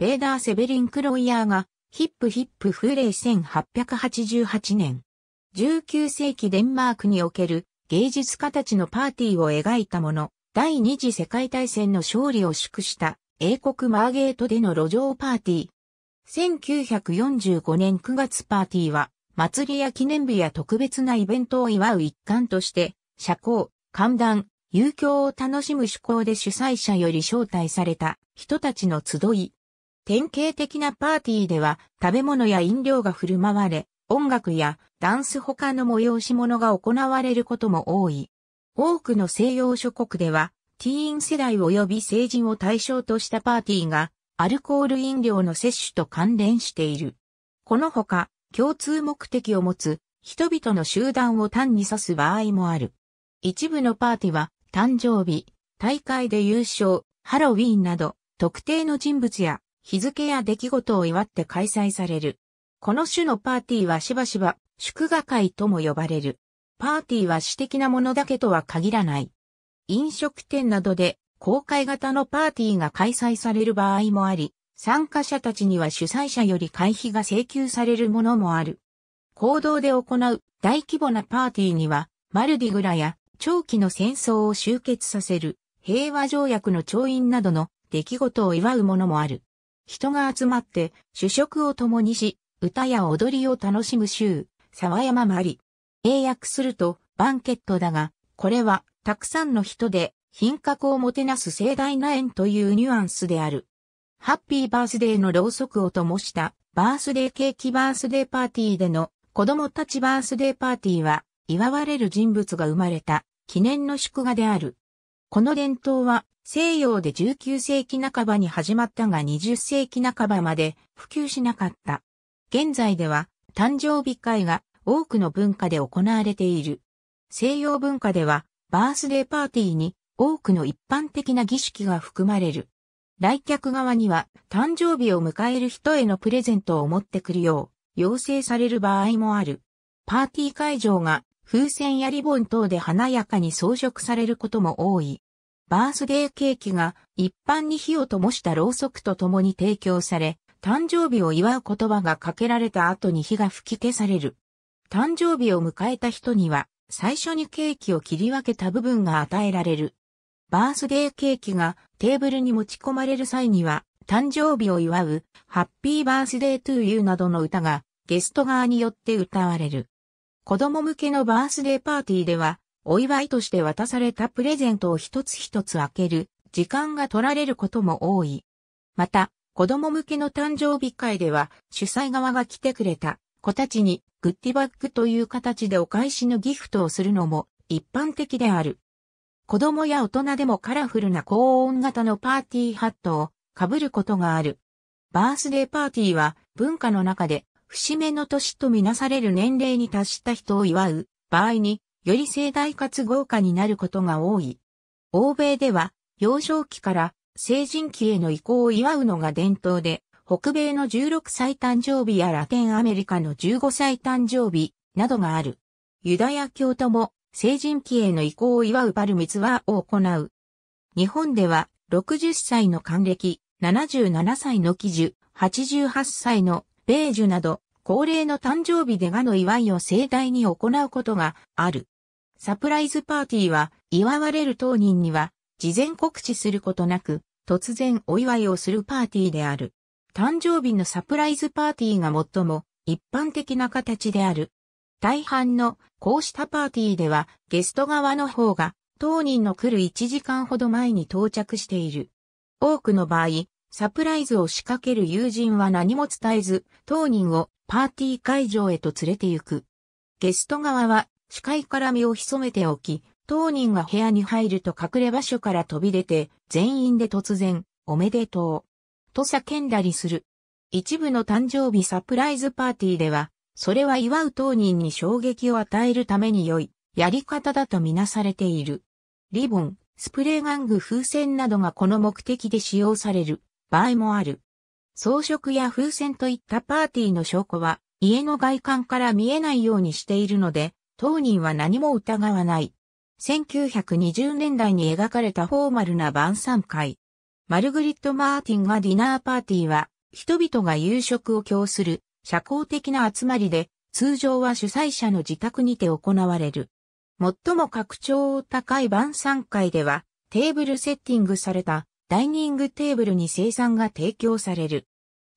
ベーダー・セベリン・クロイヤーが、ヒップヒップ風霊1888年。19世紀デンマークにおける芸術家たちのパーティーを描いたもの、第二次世界大戦の勝利を祝した英国マーゲートでの路上パーティー。1945年9月パーティーは、祭りや記念日や特別なイベントを祝う一環として、社交、寒暖、遊興を楽しむ趣向で主催者より招待された人たちの集い、典型的なパーティーでは食べ物や飲料が振る舞われ、音楽やダンス他の催し物が行われることも多い。多くの西洋諸国では、ティーン世代及び成人を対象としたパーティーが、アルコール飲料の摂取と関連している。このほか、共通目的を持つ、人々の集団を単に指す場合もある。一部のパーティーは、誕生日、大会で優勝、ハロウィーンなど、特定の人物や日付や出来事を祝って開催される。この種のパーティーはしばしば祝賀会とも呼ばれる。パーティーは私的なものだけとは限らない。飲食店などで公開型のパーティーが開催される場合もあり、参加者たちには主催者より会費が請求されるものもある。行動で行う大規模なパーティーには、マルディグラや長期の戦争を終結させる平和条約の調印などの出来事を祝うものもある。人が集まって主食を共にし、歌や踊りを楽しむ州、沢山まり。英訳すると、バンケットだが、これは、たくさんの人で、品格をもてなす盛大な縁というニュアンスである。ハッピーバースデーのろうそくを灯した、バースデーケーキバースデーパーティーでの、子供たちバースデーパーティーは、祝われる人物が生まれた、記念の祝賀である。この伝統は西洋で19世紀半ばに始まったが20世紀半ばまで普及しなかった。現在では誕生日会が多くの文化で行われている。西洋文化ではバースデーパーティーに多くの一般的な儀式が含まれる。来客側には誕生日を迎える人へのプレゼントを持ってくるよう要請される場合もある。パーティー会場が風船やリボン等で華やかに装飾されることも多い。バースデーケーキが一般に火を灯したろうそくと共に提供され、誕生日を祝う言葉がかけられた後に火が吹き消される。誕生日を迎えた人には、最初にケーキを切り分けた部分が与えられる。バースデーケーキがテーブルに持ち込まれる際には、誕生日を祝う、ハッピーバースデートゥーユーなどの歌がゲスト側によって歌われる。子供向けのバースデーパーティーでは、お祝いとして渡されたプレゼントを一つ一つ開ける、時間が取られることも多い。また、子供向けの誕生日会では、主催側が来てくれた子たちにグッディバッグという形でお返しのギフトをするのも一般的である。子供や大人でもカラフルな高音型のパーティーハットを被ることがある。バースデーパーティーは文化の中で節目の年とみなされる年齢に達した人を祝う場合に、より盛大かつ豪華になることが多い。欧米では、幼少期から成人期への移行を祝うのが伝統で、北米の16歳誕生日やラテンアメリカの15歳誕生日などがある。ユダヤ教徒も成人期への移行を祝うパルミツワを行う。日本では60歳の還暦、77歳の記事、88歳の米寿など、恒例の誕生日でがの祝いを盛大に行うことがある。サプライズパーティーは、祝われる当人には、事前告知することなく、突然お祝いをするパーティーである。誕生日のサプライズパーティーが最も一般的な形である。大半のこうしたパーティーではゲスト側の方が当人の来る1時間ほど前に到着している。多くの場合、サプライズを仕掛ける友人は何も伝えず、当人をパーティー会場へと連れて行く。ゲスト側は視界から身を潜めておき、当人が部屋に入ると隠れ場所から飛び出て、全員で突然、おめでとう。と叫んだりする。一部の誕生日サプライズパーティーでは、それは祝う当人に衝撃を与えるために良い、やり方だとみなされている。リボン、スプレー玩具風船などがこの目的で使用される場合もある。装飾や風船といったパーティーの証拠は、家の外観から見えないようにしているので、当人は何も疑わない。1920年代に描かれたフォーマルな晩餐会。マルグリット・マーティンがディナーパーティーは、人々が夕食を供する社交的な集まりで、通常は主催者の自宅にて行われる。最も拡張高い晩餐会では、テーブルセッティングされたダイニングテーブルに生産が提供される。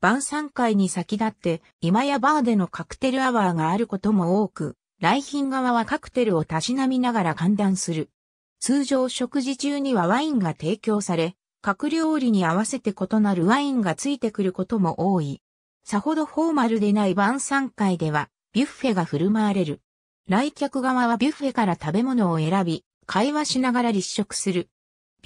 晩餐会に先立って、今やバーでのカクテルアワーがあることも多く、来賓側はカクテルをたしなみながら歓談する。通常食事中にはワインが提供され、各料理に合わせて異なるワインがついてくることも多い。さほどフォーマルでない晩餐会では、ビュッフェが振る舞われる。来客側はビュッフェから食べ物を選び、会話しながら立食する。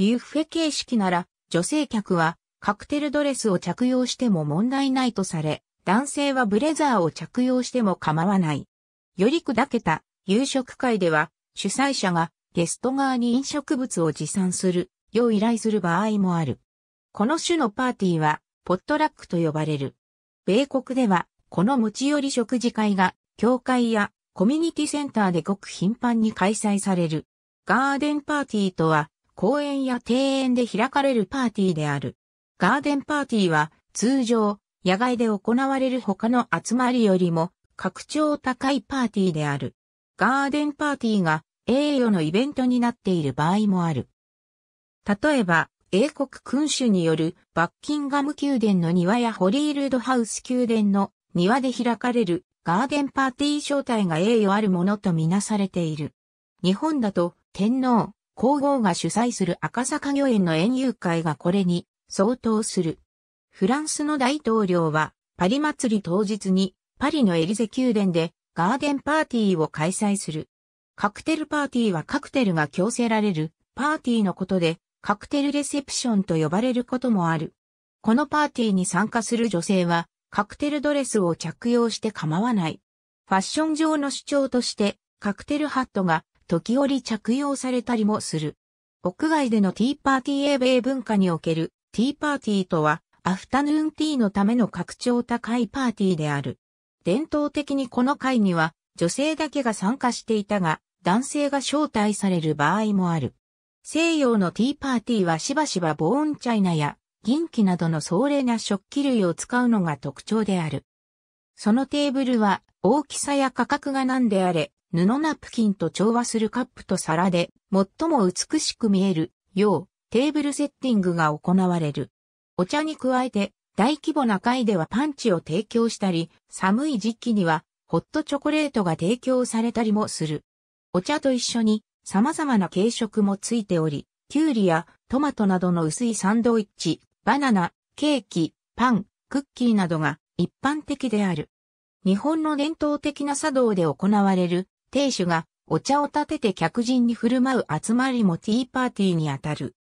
ビュッフェ形式なら、女性客はカクテルドレスを着用しても問題ないとされ、男性はブレザーを着用しても構わない。より砕けた夕食会では、主催者がゲスト側に飲食物を持参するよう依頼する場合もある。この種のパーティーは、ポットラックと呼ばれる。米国では、この持ち寄り食事会が、教会やコミュニティセンターでごく頻繁に開催される。ガーデンパーティーとは、公園や庭園で開かれるパーティーである。ガーデンパーティーは通常野外で行われる他の集まりよりも格調高いパーティーである。ガーデンパーティーが栄誉のイベントになっている場合もある。例えば、英国君主によるバッキンガム宮殿の庭やホリールードハウス宮殿の庭で開かれるガーデンパーティー招待が栄誉あるものとみなされている。日本だと天皇、皇后が主催する赤坂御苑の園遊会がこれに相当する。フランスの大統領はパリ祭り当日にパリのエリゼ宮殿でガーデンパーティーを開催する。カクテルパーティーはカクテルが強制られるパーティーのことでカクテルレセプションと呼ばれることもある。このパーティーに参加する女性はカクテルドレスを着用して構わない。ファッション上の主張としてカクテルハットが時折着用されたりもする。屋外でのティーパーティー英米文化におけるティーパーティーとは、アフタヌーンティーのための拡張高いパーティーである。伝統的にこの会には女性だけが参加していたが、男性が招待される場合もある。西洋のティーパーティーはしばしばボーンチャイナや銀器などの壮麗な食器類を使うのが特徴である。そのテーブルは大きさや価格が何であれ、布ナプキンと調和するカップと皿で最も美しく見えるようテーブルセッティングが行われる。お茶に加えて大規模な会ではパンチを提供したり、寒い時期にはホットチョコレートが提供されたりもする。お茶と一緒に様々な軽食もついており、キュウリやトマトなどの薄いサンドイッチ、バナナ、ケーキ、パン、クッキーなどが一般的である。日本の伝統的な茶道で行われる亭主がお茶を立てて客人に振る舞う集まりもティーパーティーにあたる。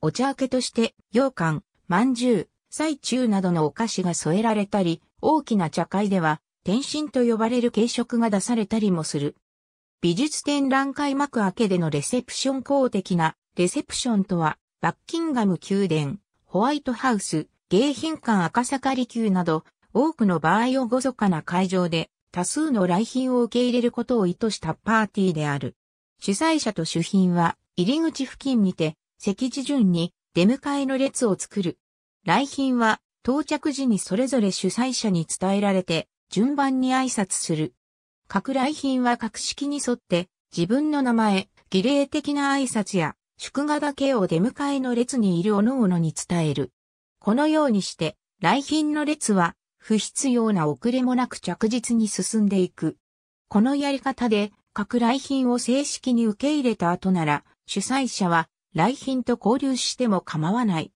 お茶明けとして、羊羹、饅頭、菜中などのお菓子が添えられたり、大きな茶会では、天津と呼ばれる軽食が出されたりもする。美術展覧会幕明けでのレセプション公的なレセプションとは、バッキンガム宮殿、ホワイトハウス、迎賓館赤坂離宮など、多くの場合をごそかな会場で多数の来賓を受け入れることを意図したパーティーである。主催者と主賓は入り口付近にて席地順に出迎えの列を作る。来賓は到着時にそれぞれ主催者に伝えられて順番に挨拶する。各来賓は格式に沿って自分の名前、儀礼的な挨拶や祝賀だけを出迎えの列にいる各々に伝える。このようにして来賓の列は不必要な遅れもなく着実に進んでいく。このやり方で、各来賓を正式に受け入れた後なら、主催者は来賓と交流しても構わない。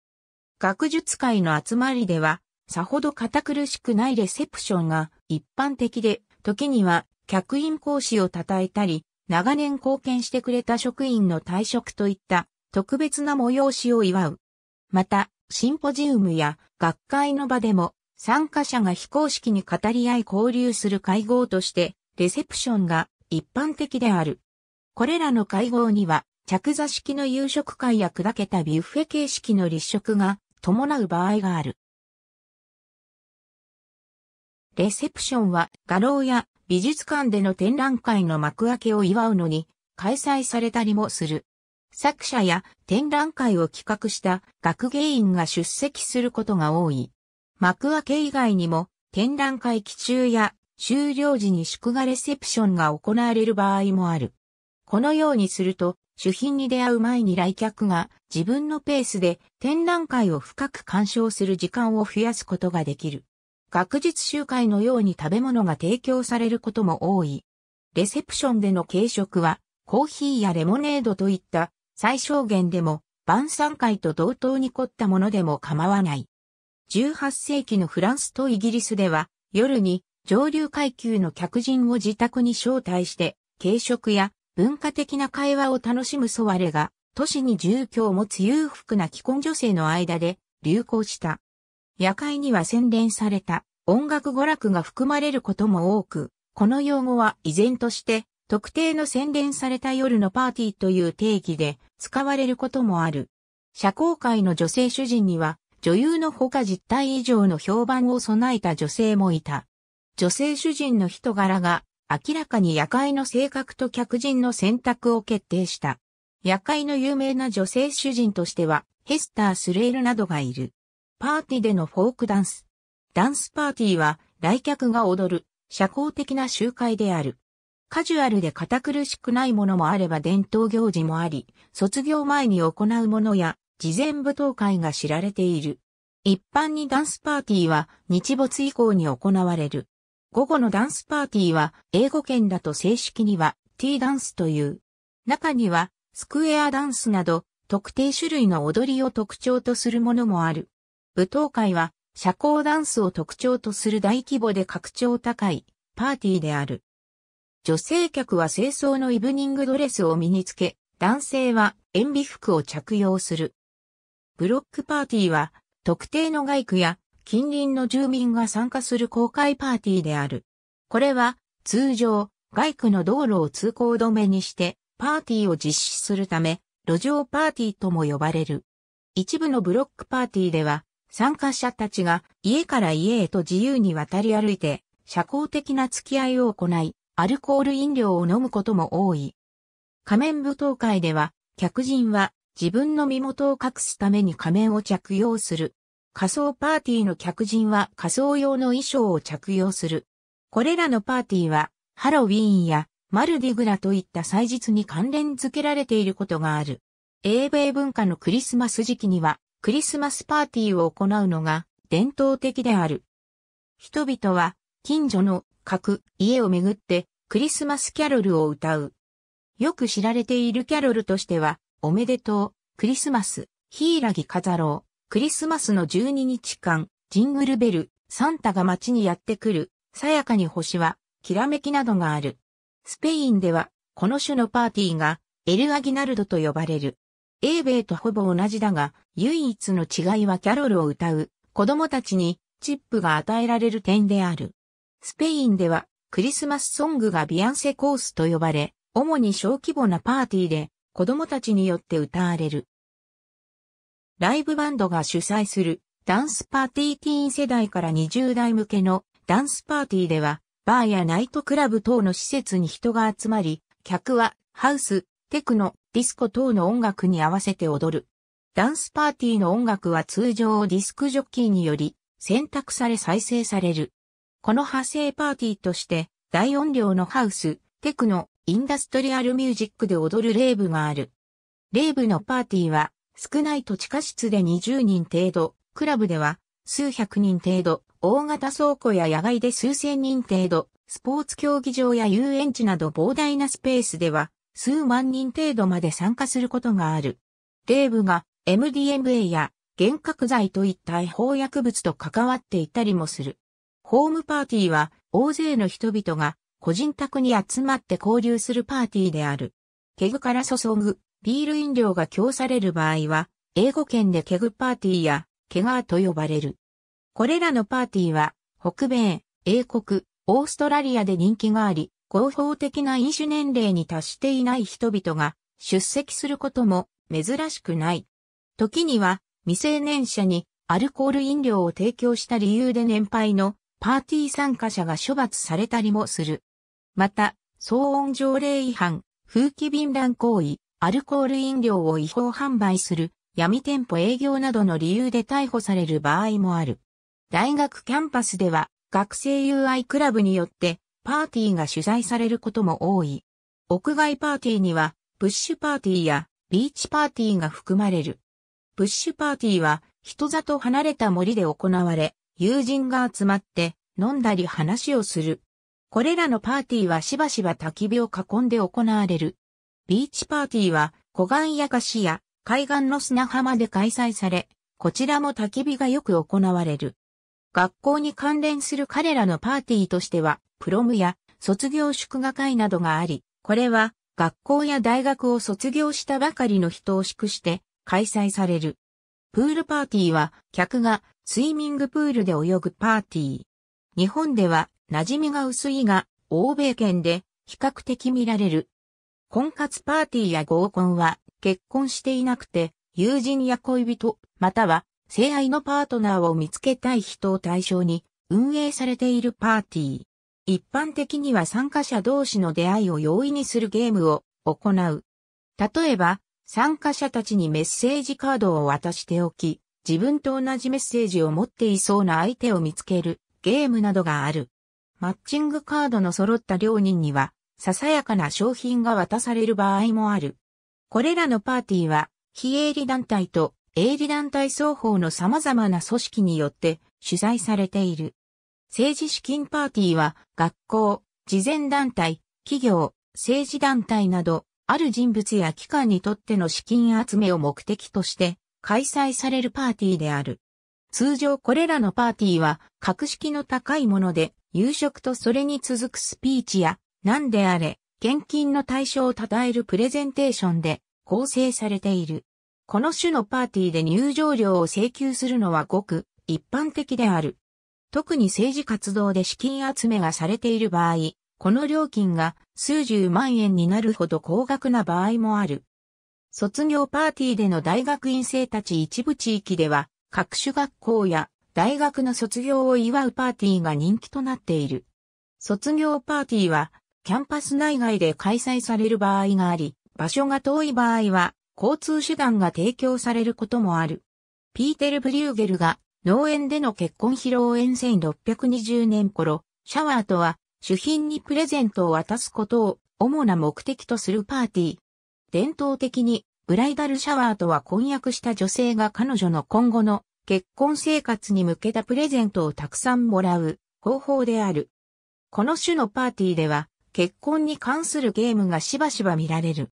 学術会の集まりでは、さほど堅苦しくないレセプションが一般的で、時には客員講師を称えたり、長年貢献してくれた職員の退職といった特別な催しを祝う。また、シンポジウムや学会の場でも参加者が非公式に語り合い交流する会合として、レセプションが一般的である。これらの会合には、着座式の夕食会や砕けたビュッフェ形式の立食が伴う場合がある。レセプションは画廊や美術館での展覧会の幕開けを祝うのに開催されたりもする。作者や展覧会を企画した学芸員が出席することが多い。幕開け以外にも、展覧会期中や終了時に祝賀レセプションが行われる場合もある。このようにすると、主品に出会う前に来客が自分のペースで展覧会を深く鑑賞する時間を増やすことができる。学術集会のように食べ物が提供されることも多い。レセプションでの軽食は、コーヒーやレモネードといった最小限でも晩餐会と同等に凝ったものでも構わない。18世紀のフランスとイギリスでは、夜に上流階級の客人を自宅に招待して、軽食や文化的な会話を楽しむソワレが、都市に住居を持つ裕福な既婚女性の間で流行した。夜会には洗練された音楽娯楽が含まれることも多く、この用語は依然として特定の洗練された夜のパーティーという定義で使われることもある。社交界の女性主人には女優のほか実態以上の評判を備えた女性もいた。女性主人の人柄が明らかに夜会の性格と客人の選択を決定した。夜会の有名な女性主人としては、ヘスター・スレールなどがいる。パーティーでのフォークダンス。ダンスパーティーは来客が踊る社交的な集会である。カジュアルで堅苦しくないものもあれば伝統行事もあり、卒業前に行うものや事前舞踏会が知られている。一般にダンスパーティーは日没以降に行われる。午後のダンスパーティーは英語圏だと正式にはティーダンスという。中にはスクエアダンスなど特定種類の踊りを特徴とするものもある。舞踏会は社交ダンスを特徴とする大規模で格調高いパーティーである。女性客は清掃のイブニングドレスを身につけ、男性は塩ビ服を着用する。ブロックパーティーは、特定の外区や近隣の住民が参加する公開パーティーである。これは、通常、外区の道路を通行止めにして、パーティーを実施するため、路上パーティーとも呼ばれる。一部のブロックパーティーでは、参加者たちが家から家へと自由に渡り歩いて、社交的な付き合いを行い、アルコール飲料を飲むことも多い。仮面舞踏会では、客人は自分の身元を隠すために仮面を着用する。仮装パーティーの客人は仮装用の衣装を着用する。これらのパーティーはハロウィーンやマルディグラといった祭日に関連付けられていることがある。英米文化のクリスマス時期にはクリスマスパーティーを行うのが伝統的である。人々は近所の各家をめぐってクリスマスキャロルを歌う。よく知られているキャロルとしてはおめでとう、クリスマス、ヒイラギ飾ろう、クリスマスの12日間、ジングルベル、サンタが街にやってくる、さやかに星は、きらめきなどがある。スペインでは、この種のパーティーが、エルアギナルドと呼ばれる。英米とほぼ同じだが、唯一の違いはキャロルを歌う、子供たちに、チップが与えられる点である。スペインでは、クリスマスソングがビアンセコースと呼ばれ、主に小規模なパーティーで、子供たちによって歌われる。ライブバンドが主催するダンスパーティーティーン世代から20代向けのダンスパーティーでは、バーやナイトクラブ等の施設に人が集まり、客はハウス、テクノ、ディスコ等の音楽に合わせて踊る。ダンスパーティーの音楽は通常ディスクジョッキーにより選択され再生される。この派生パーティーとして大音量のハウス、テクノ、インダストリアルミュージックで踊るレイブがある。レイブのパーティーは、少ないと地下室で20人程度、クラブでは数百人程度、大型倉庫や野外で数千人程度、スポーツ競技場や遊園地など膨大なスペースでは、数万人程度まで参加することがある。レイブが MDMA や幻覚剤といった違法薬物と関わっていたりもする。ホームパーティーは大勢の人々が個人宅に集まって交流するパーティーである。ケグから注ぐビール飲料が供される場合は、英語圏でケグパーティーやケガーと呼ばれる。これらのパーティーは、北米、英国、オーストラリアで人気があり、合法的な飲酒年齢に達していない人々が出席することも珍しくない。時には未成年者にアルコール飲料を提供した理由で年配のパーティー参加者が処罰されたりもする。また、騒音条例違反、風紀便乱行為、アルコール飲料を違法販売する、闇店舗営業などの理由で逮捕される場合もある。大学キャンパスでは、学生友愛クラブによって、パーティーが取材されることも多い。屋外パーティーには、プッシュパーティーやビーチパーティーが含まれる。プッシュパーティーは、人里離れた森で行われ、友人が集まって飲んだり話をする。これらのパーティーはしばしば焚き火を囲んで行われる。ビーチパーティーは、湖岸や菓子や海岸の砂浜で開催され、こちらも焚き火がよく行われる。学校に関連する彼らのパーティーとしては、プロムや卒業祝賀会などがあり、これは学校や大学を卒業したばかりの人を祝して開催される。プールパーティーは客がスイミングプールで泳ぐパーティー。日本では馴染みが薄いが、欧米圏で比較的見られる。婚活パーティーや合コンは結婚していなくて、友人や恋人、または性愛のパートナーを見つけたい人を対象に運営されているパーティー。一般的には参加者同士の出会いを容易にするゲームを行う。例えば、参加者たちにメッセージカードを渡しておき、自分と同じメッセージを持っていそうな相手を見つけるゲームなどがある。マッチングカードの揃った両人には、ささやかな商品が渡される場合もある。これらのパーティーは、非営利団体と営利団体双方の様々な組織によって主催されている。政治資金パーティーは、学校、慈善団体、企業、政治団体など、ある人物や機関にとっての資金集めを目的として開催されるパーティーである。通常これらのパーティーは格式の高いもので夕食とそれに続くスピーチや、何であれ、献金の対象を称えるプレゼンテーションで構成されている。この種のパーティーで入場料を請求するのはごく一般的である。特に政治活動で資金集めがされている場合、この料金が数十万円になるほど高額な場合もある。卒業パーティーでの大学院生たち一部地域では、各種学校や大学の卒業を祝うパーティーが人気となっている。卒業パーティーは、キャンパス内外で開催される場合があり、場所が遠い場合は、交通手段が提供されることもある。ピーテル・ブリューゲルが、農園での結婚披露宴1620年頃、シャワーとは、主品にプレゼントを渡すことを主な目的とするパーティー。伝統的に、ブライダルシャワーとは婚約した女性が彼女の今後の結婚生活に向けたプレゼントをたくさんもらう方法である。この種のパーティーでは、結婚に関するゲームがしばしば見られる。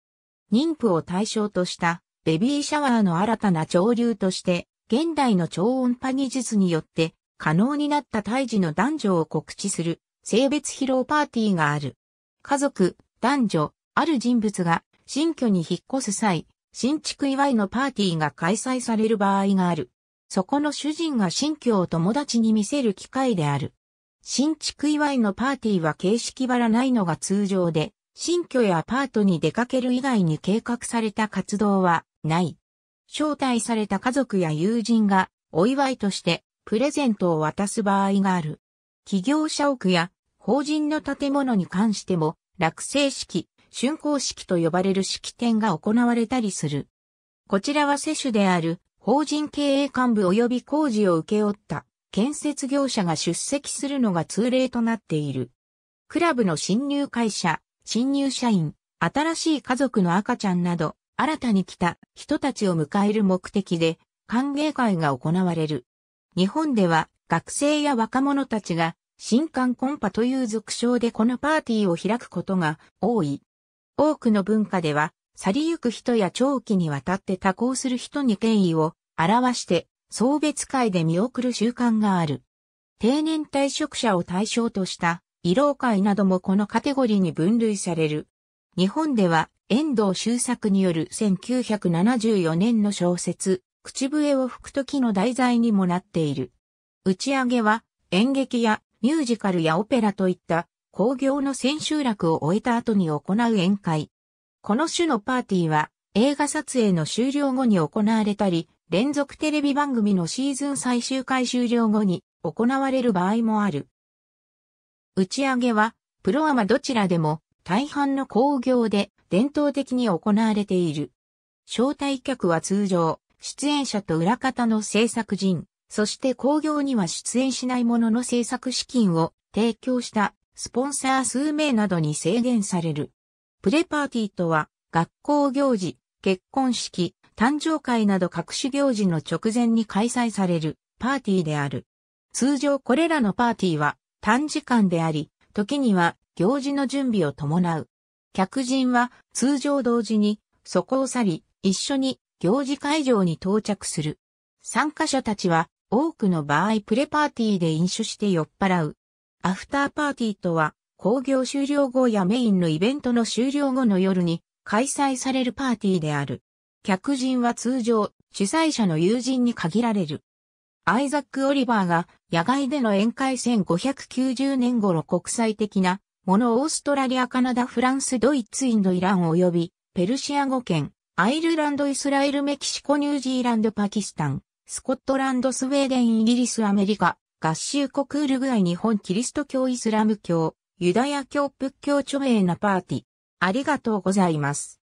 妊婦を対象としたベビーシャワーの新たな潮流として、現代の超音波技術によって可能になった胎児の男女を告知する性別披露パーティーがある。家族、男女、ある人物が新居に引っ越す際、新築祝いのパーティーが開催される場合がある。そこの主人が新居を友達に見せる機会である。新築祝いのパーティーは形式ばらないのが通常で、新居やアパートに出かける以外に計画された活動はない。招待された家族や友人がお祝いとしてプレゼントを渡す場合がある。企業社屋や法人の建物に関しても落成式、竣工式と呼ばれる式典が行われたりする。こちらは世主である法人経営幹部及び工事を請け負った建設業者が出席するのが通例となっている。クラブの新入会社、新入社員、新しい家族の赤ちゃんなど、新たに来た人たちを迎える目的で、歓迎会が行われる。日本では学生や若者たちが新刊コンパという俗称でこのパーティーを開くことが多い。多くの文化では去りゆく人や長期にわたって多幸する人に敬意を表して、送別会で見送る習慣がある。定年退職者を対象とした、慰労会などもこのカテゴリーに分類される。日本では、遠藤周作による1974年の小説、口笛を吹く時の題材にもなっている。打ち上げは、演劇やミュージカルやオペラといった、工業の千秋楽を終えた後に行う宴会。この種のパーティーは映画撮影の終了後に行われたり、連続テレビ番組のシーズン最終回終了後に行われる場合もある。打ち上げは、プロアマどちらでも大半の工業で伝統的に行われている。招待客は通常、出演者と裏方の制作人、そして工業には出演しないものの制作資金を提供したスポンサー数名などに制限される。プレパーティーとは、学校行事、結婚式、誕生会など各種行事の直前に開催されるパーティーである。通常これらのパーティーは短時間であり、時には行事の準備を伴う。客人は通常同時にそこを去り、一緒に行事会場に到着する。参加者たちは多くの場合プレパーティーで飲酒して酔っ払う。アフターパーティーとは工業終了後やメインのイベントの終了後の夜に開催されるパーティーである。客人は通常、主催者の友人に限られる。アイザック・オリバーが野外での宴会1590年頃国際的なものオーストラリア、カナダ、フランス、ドイツ、インド、イラン及びペルシア語圏、アイルランド、イスラエル、メキシコ、ニュージーランド、パキスタン、スコットランド、スウェーデン、イギリス、アメリカ、合衆国ウルグアイ、日本、キリスト教、イスラム教、ユダヤ教仏教著名なパーティ。ありがとうございます。